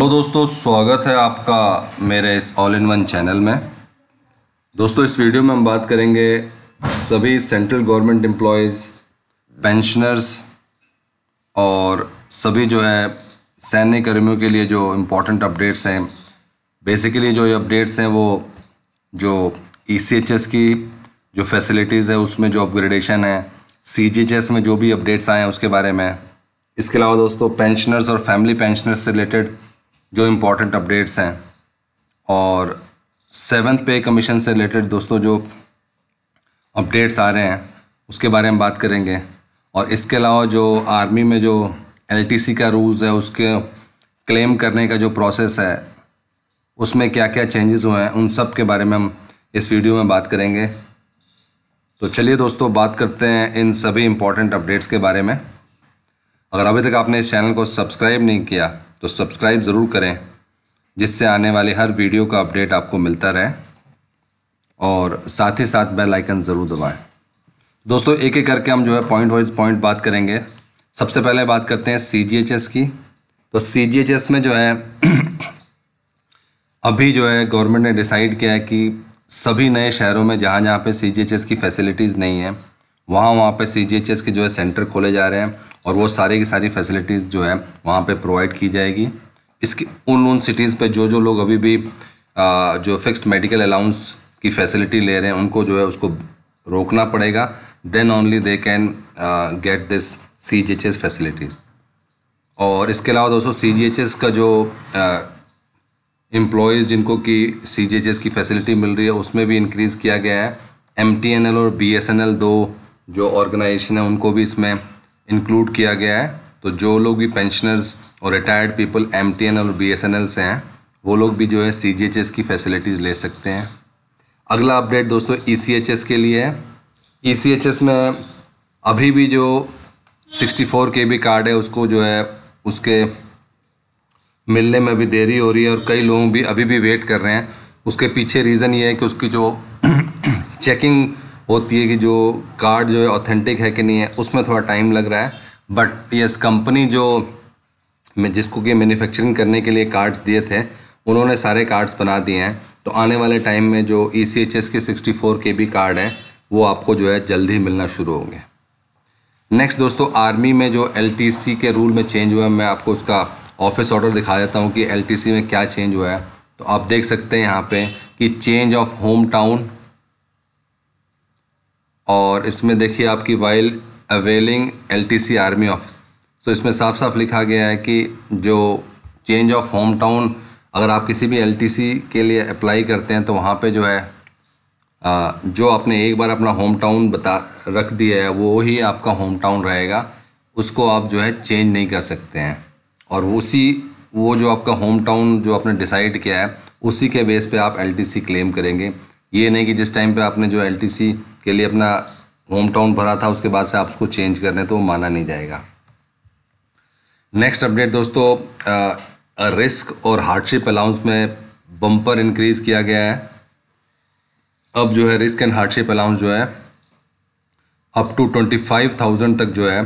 तो दोस्तों स्वागत है आपका मेरे इस ऑल इन वन चैनल में दोस्तों इस वीडियो में हम बात करेंगे सभी सेंट्रल गवर्नमेंट एम्प्लॉयज़ पेंशनर्स और सभी जो है सैन्य कर्मियों के लिए जो इम्पोर्टेंट अपडेट्स हैं बेसिकली जो ये अपडेट्स हैं वो जो ई e की जो फैसिलिटीज़ है उसमें जो अपग्रेडेशन है सी में जो भी अपडेट्स आए हैं उसके बारे में इसके अलावा दोस्तों पेंशनर्स और फैमिली पेंशनर्स से रिलेटेड जो इम्पोर्टेंट अपडेट्स हैं और सेवन्थ पे कमीशन से रिलेटेड दोस्तों जो अपडेट्स आ रहे हैं उसके बारे में बात करेंगे और इसके अलावा जो आर्मी में जो एलटीसी का रूल्स है उसके क्लेम करने का जो प्रोसेस है उसमें क्या क्या चेंजेस हुए हैं उन सब के बारे में हम इस वीडियो में बात करेंगे तो चलिए दोस्तों बात करते हैं इन सभी इम्पोर्टेंट अपडेट्स के बारे में अगर अभी तक आपने इस चैनल को सब्सक्राइब नहीं किया तो सब्सक्राइब ज़रूर करें जिससे आने वाले हर वीडियो का अपडेट आपको मिलता रहे और साथ ही साथ बेल आइकन ज़रूर दबाएं दोस्तों एक एक करके हम जो है पॉइंट वाइज पॉइंट बात करेंगे सबसे पहले बात करते हैं सी की तो सी में जो है अभी जो है गवर्नमेंट ने डिसाइड किया है कि सभी नए शहरों में जहाँ जहाँ पे सी की फैसिलिटीज़ नहीं है वहाँ वहाँ पे सी के जो है सेंटर खोले जा रहे हैं और वो सारे की सारी फैसिलिटीज़ जो है वहाँ पे प्रोवाइड की जाएगी इसकी उन उन सिटीज़ पे जो जो लोग अभी भी आ, जो फिक्स्ड मेडिकल अलाउंस की फैसिलिटी ले रहे हैं उनको जो है उसको रोकना पड़ेगा then only they can get this C G H S facilities और इसके अलावा दोस्तों सी जी एच एस का जो एम्प्लॉयज़ जिनको कि सी जी एच एस की फैसिलिटी मिल रही है उसमें भी इंक्रीज़ किया गया है एम टी एन एल और बी एस एन एल दो जो ऑर्गेनाइजेशन है उनको भी इसमें इंक्लूड किया गया है तो जो लोग भी पेंशनर्स और रिटायर्ड पीपल एम और बी से हैं वो लोग भी जो है सी की फैसिलिटीज़ ले सकते हैं अगला अपडेट दोस्तों ई e के लिए है ई e में अभी भी जो 64 के बी कार्ड है उसको जो है उसके मिलने में भी देरी हो रही है और कई लोग भी अभी भी वेट कर रहे हैं उसके पीछे रीज़न ये है कि उसकी जो चेकिंग होती है कि जो कार्ड जो है ऑथेंटिक है कि नहीं है उसमें थोड़ा टाइम लग रहा है बट यस कंपनी जो जिसको कि मैन्युफैक्चरिंग करने के लिए कार्ड्स दिए थे उन्होंने सारे कार्ड्स बना दिए हैं तो आने वाले टाइम में जो ई सी एच एस के सिक्सटी फोर के भी कार्ड हैं वो आपको जो है जल्द ही मिलना शुरू होंगे नेक्स्ट दोस्तों आर्मी में जो एल टी सी के रूल में चेंज हुआ है मैं आपको उसका ऑफिस ऑर्डर दिखा देता हूँ कि एल टी सी में क्या चेंज हुआ है तो आप देख सकते हैं यहाँ पे कि चेंज ऑफ होम टाउन और इसमें देखिए आपकी while availing L army office so इसमें साफ साफ लिखा गया है कि जो चेंज ऑफ होम टाउन अगर आप किसी भी एल के लिए अप्लाई करते हैं तो वहाँ पे जो है जो आपने एक बार अपना होम टाउन बता रख दिया है वो ही आपका होम टाउन रहेगा उसको आप जो है चेंज नहीं कर सकते हैं और उसी वो जो आपका होम टाउन जो आपने डिसाइड किया है उसी के बेस पे आप एल क्लेम करेंगे ये नहीं कि जिस टाइम पे आपने जो एल के लिए अपना होम टाउन भरा था उसके बाद से आप उसको चेंज कर रहे तो वो माना नहीं जाएगा नेक्स्ट अपडेट दोस्तों रिस्क और हार्डशिप अलाउंस में बम्पर इंक्रीज़ किया गया है अब जो है रिस्क एंड हार्डशिप अलाउंस जो है up to twenty five thousand तक जो है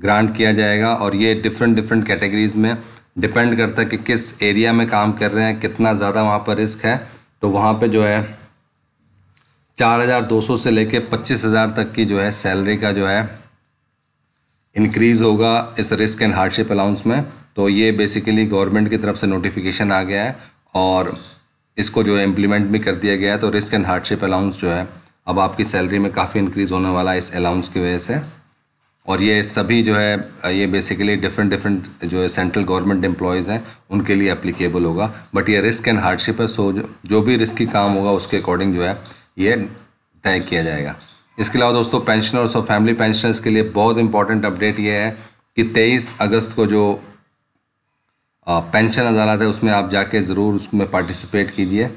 ग्रांट किया जाएगा और ये डिफरेंट डिफरेंट कैटेगरीज में डिपेंड करता है कि किस एरिया में काम कर रहे हैं कितना ज़्यादा वहाँ पर रिस्क है तो वहाँ पे जो है चार हज़ार दो सौ से लेकर पच्चीस हज़ार तक की जो है सैलरी का जो है इंक्रीज़ होगा इस रिस्क एंड हार्डशिप अलाउंस में तो ये बेसिकली गवर्नमेंट की तरफ से नोटिफिकेशन आ गया है और इसको जो है इम्प्लीमेंट भी कर दिया गया है तो रिस्क एंड हार्डशिप अलाउंस जो है अब आपकी सैलरी में काफ़ी इंक्रीज़ होने वाला है इस अलाउंस की वजह से और ये सभी जो है ये बेसिकली डिफरेंट डिफरेंट जो है सेंट्रल गवर्नमेंट एम्प्लॉयज़ हैं उनके लिए अप्लीकेबल होगा बट ये रिस्क एंड हार्डशिप है सो जो, जो भी रिस्की काम होगा उसके अकॉर्डिंग जो है ये तय किया जाएगा इसके अलावा दोस्तों पेंशनर्स और फैमिली पेंशनर्स के लिए बहुत इंपॉर्टेंट अपडेट ये है कि 23 अगस्त को जो पेंशन अदालत है उसमें आप जाके ज़रूर उसमें पार्टिसिपेट कीजिए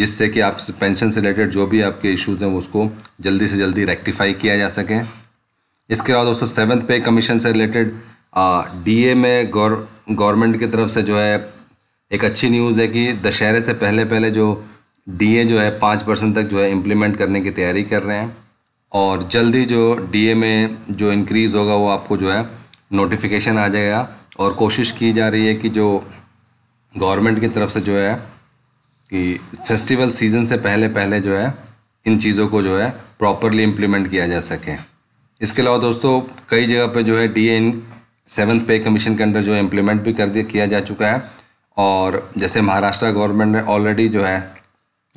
जिससे कि आप पेंशन से रिलेटेड जो भी आपके इश्यूज़ हैं उसको जल्दी से जल्दी रेक्टिफाई किया जा सके इसके अलावा दोस्तों सेवन्थ पे कमीशन से रिलेटेड डीए में गौर गवर्नमेंट की तरफ से जो है एक अच्छी न्यूज़ है कि दशहरे से पहले पहले जो डीए जो है पाँच परसेंट तक जो है इम्प्लीमेंट करने की तैयारी कर रहे हैं और जल्दी जो डीए में जो इनक्रीज़ होगा वो आपको जो है नोटिफिकेशन आ जाएगा और कोशिश की जा रही है कि जो गवर्नमेंट की तरफ से जो है कि फेस्टिवल सीज़न से पहले पहले जो है इन चीज़ों को जो है प्रॉपरली इम्प्लीमेंट किया जा सके इसके अलावा दोस्तों कई जगह पर जो है D in seventh pay commission के अंडर जो है इम्प्लीमेंट भी कर दिया किया जा चुका है और जैसे महाराष्ट्र गवर्नमेंट ने ऑलरेडी जो है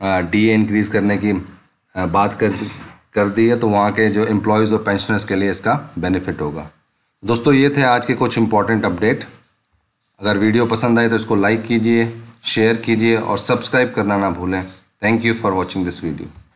डी इंक्रीज़ करने की बात कर कर दी है तो वहाँ के जो एम्प्लॉयज़ और पेंशनर्स के लिए इसका बेनिफिट होगा दोस्तों ये थे आज के कुछ इंपॉर्टेंट अपडेट अगर वीडियो पसंद आए तो इसको लाइक कीजिए शेयर कीजिए और सब्सक्राइब करना ना भूलें thank you for watching this video